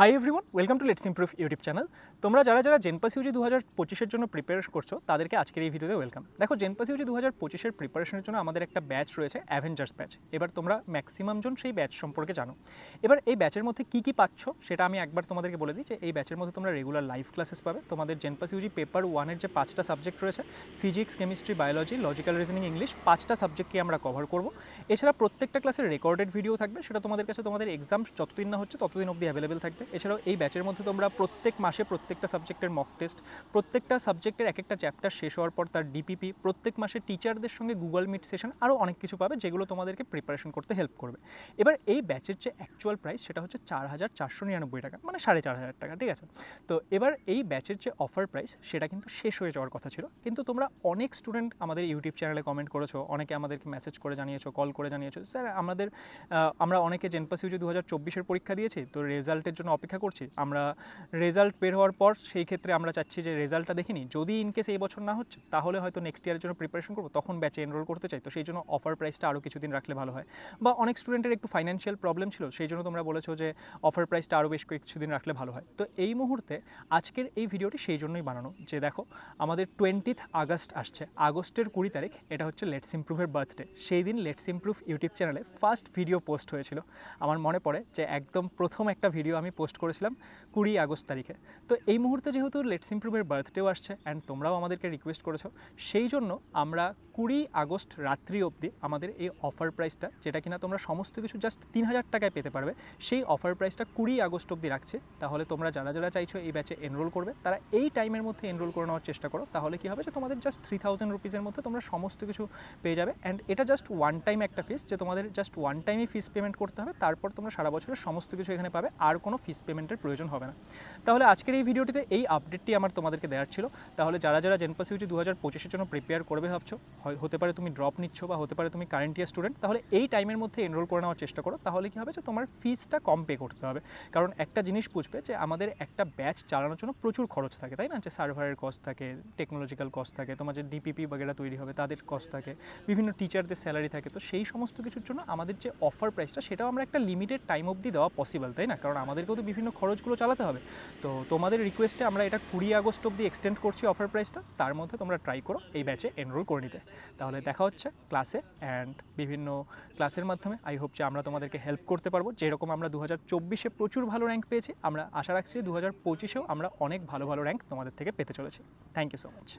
high everyone welcome to let's improve YouTube channel তোমরা যারা যারা জেনপাস ইউজি দু হাজার পঁচিশের জন্য প্রিপেয়ার করছো তাদেরকে আজকের এই ভিডিওতে ওয়েলকাম দেখো জেনপাস ইউজি দু হাজার পঁচিশের প্রিপারেশনের জন্য আমাদের একটা ব্যাচ রয়েছে অ্যাভেঞ্জার্স ব্যাচ এবার তোমরা ম্যাক্সিমাম জন সেই ব্যাচ সম্পর্কে জানো এবার এই ব্যাচের মধ্যে কী কী পাচ্ছ সেটা আমি একবার তোমাদেরকে বলে দিই যে এই ব্যাচের মধ্যে তোমরা রেগুলার লাইভ ক্লাসেস পাবে তোমাদের জেনপাস ইউজি পেপার ওয়ানের যে পাঁচটা সাবজেক্ট রয়েছে physics chemistry biology logical reasoning English পাঁচটা সাবজেক্টকে আমরা কভার করব এছাড়া প্রত্যেকটা ক্লাসের রেকর্ডেড ভিডিও থাকবে সেটা তোমাদের কাছে তোমাদের এক্সাম যতদিন না হচ্ছে ততদিন অবধি অ্যাভেলেবেল থাকবে এছাড়াও এই ব্যাচের মধ্যে তোমরা প্রত্যেক মাসে প্রত্যেকটা সাবজেক্টের মক টেস্ট প্রত্যেকটা সাবজেক্টের এক একটা চ্যাপ্টার শেষ হওয়ার পর তার ডিপিপি প্রত্যেক মাসে টিচারদের সঙ্গে গুগল মিট সেশন আরও অনেক কিছু পাবে যেগুলো তোমাদেরকে প্রিপারেশন করতে হেল্প করবে এবার এই ব্যাচের যে অ্যাকচুয়াল প্রাইস সেটা হচ্ছে চার হাজার চারশো নিরানব্বই টাকা মানে সাড়ে চার হাজার টাকা ঠিক আছে তো এবার এই ব্যাচের যে অফার প্রাইস সেটা কিন্তু শেষ হয়ে যাওয়ার কথা ছিল কিন্তু তোমরা অনেক স্টুডেন্ট আমাদের ইউটিউব চ্যানেলে কমেন্ট করেছো অনেকে আমাদেরকে মেসেজ করে জানিয়েছো কল করে জানিয়েছো স্যার আমাদের আমরা অনেকে জেনপাস যে দু হাজার চব্বিশের পরীক্ষা দিয়েছি তো রেজাল্টের জন্য অপেক্ষা করছি আমরা রেজাল্ট বের হওয়ার পর সেই ক্ষেত্রে আমরা চাচ্ছি যে রেজাল্টটা দেখিনি যদি ইনকেস এই বছর না হচ্ছে তাহলে হয়তো নেক্সট ইয়ারের জন্য প্রিপারেশন করবো তখন ব্যাচে এনরোল করতে চাই তো সেই জন্য অফার প্রাইসটা আরও কিছুদিন রাখলে ভালো হয় বা অনেক স্টুডেন্টের একটু ফাইন্যান্সিয়াল প্রবলেম ছিল সেই জন্য তোমরা বলেছো যে অফার প্রাইসটা আরও বেশ কিছুদিন রাখলে ভালো হয় তো এই মুহূর্তে আজকের এই ভিডিওটি সেই জন্যই বানানো যে দেখো আমাদের টোয়েন্টিথ আগস্ট আসছে আগস্টের কুড়ি তারিখ এটা হচ্ছে লেটস ইমপ্রুভের বার্থডে সেই দিন লেটস ইম্প্রুভ ইউটিউব চ্যানেলে ফার্স্ট ভিডিও পোস্ট হয়েছিল আমার মনে পড়ে যে একদম প্রথম একটা ভিডিও আমি পোস্ট পোস্ট করেছিলাম কুড়ি আগস্ট তারিখে তো এই মুহূর্তে যেহেতু লেটস ইম্প্রুভের বার্থডেও আসছে অ্যান্ড তোমরাও আমাদেরকে রিকোয়েস্ট করেছো সেই জন্য আমরা কুড়ি আগস্ট রাত্রি অবধি আমাদের এই অফার প্রাইসটা যেটা কিনা তোমরা সমস্ত কিছু জাস্ট তিন হাজার টাকায় পেতে পারবে সেই অফার প্রাইসটা কুড়ি আগস্ট অবধি রাখছে তাহলে তোমরা যারা যারা চাইছো এই ব্যাচে এনরোল করবে তারা এই টাইমের মধ্যে এনরোল করে নেওয়ার চেষ্টা করো তাহলে কী হবে যে তোমাদের জাস্ট থ্রি থাউজেন্ড রুপিজের মধ্যে তোমরা সমস্ত কিছু পেয়ে যাবে অ্যান্ড এটা জাস্ট ওয়ান টাইম একটা ফিস যে তোমাদের জাস্ট ওয়ান টাইমই ফিস পেমেন্ট করতে হবে তারপর তোমরা সারা বছরের সমস্ত কিছু এখানে পাবে আর কোনো ফিস ফিস পেমেন্টের প্রয়োজন হবে না তাহলে আজকের এই ভিডিওটিতে এই আপডেটটি আমার তোমাদেরকে দেওয়ার ছিল তাহলে যারা যারা জেনপাস ইউজি দু হাজার পঁচিশের জন্য প্রিপেয়ার করবে ভাবছো হতে পারে তুমি ড্রপ নিচ্ছ বা হতে পারে তুমি কারেন্ট ইয়ার স্টুডেন্ট তাহলে এই টাইমের মধ্যে এনরোল করে নেওয়ার চেষ্টা করো তাহলে কী হবে যে তোমার ফিসটা কম পে করতে হবে কারণ একটা জিনিস বুঝবে যে আমাদের একটা ব্যাচ চালানোর জন্য প্রচুর খরচ থাকে তাই না যে সার্ভারের কস্ট থাকে টেকনোলজিক্যাল কস্ট থাকে তোমার যে ডিপিপি বাগেরা তৈরি হবে তাদের কস্ট থাকে বিভিন্ন টিচারদের স্যালারি থাকে তো সেই সমস্ত কিছুর জন্য আমাদের যে অফার প্রাইসটা সেটাও আমরা একটা লিমিটেড টাইম অবধি দেওয়া পসিবল তাই না কারণ আমাদেরকেও তো বিভিন্ন খরচগুলো চালাতে হবে তো তোমাদের রিকোয়েস্টে আমরা এটা কুড়ি আগস্ট অব্দি এক্সটেন্ড করছি অফার প্রাইসটা তার মধ্যে তোমরা ট্রাই করো এই ব্যাচে এনরোল করে নিতে তাহলে দেখা হচ্ছে ক্লাসে অ্যান্ড বিভিন্ন ক্লাসের মাধ্যমে আই হোপ যে আমরা তোমাদেরকে হেল্প করতে পারবো যেরকম আমরা দু হাজার চব্বিশে প্রচুর ভালো র্যাঙ্ক পেয়েছি আমরা আশা রাখছি দু হাজার পঁচিশেও আমরা অনেক ভালো ভালো র্যাঙ্ক তোমাদের থেকে পেতে চলেছি থ্যাংক ইউ সো মাচ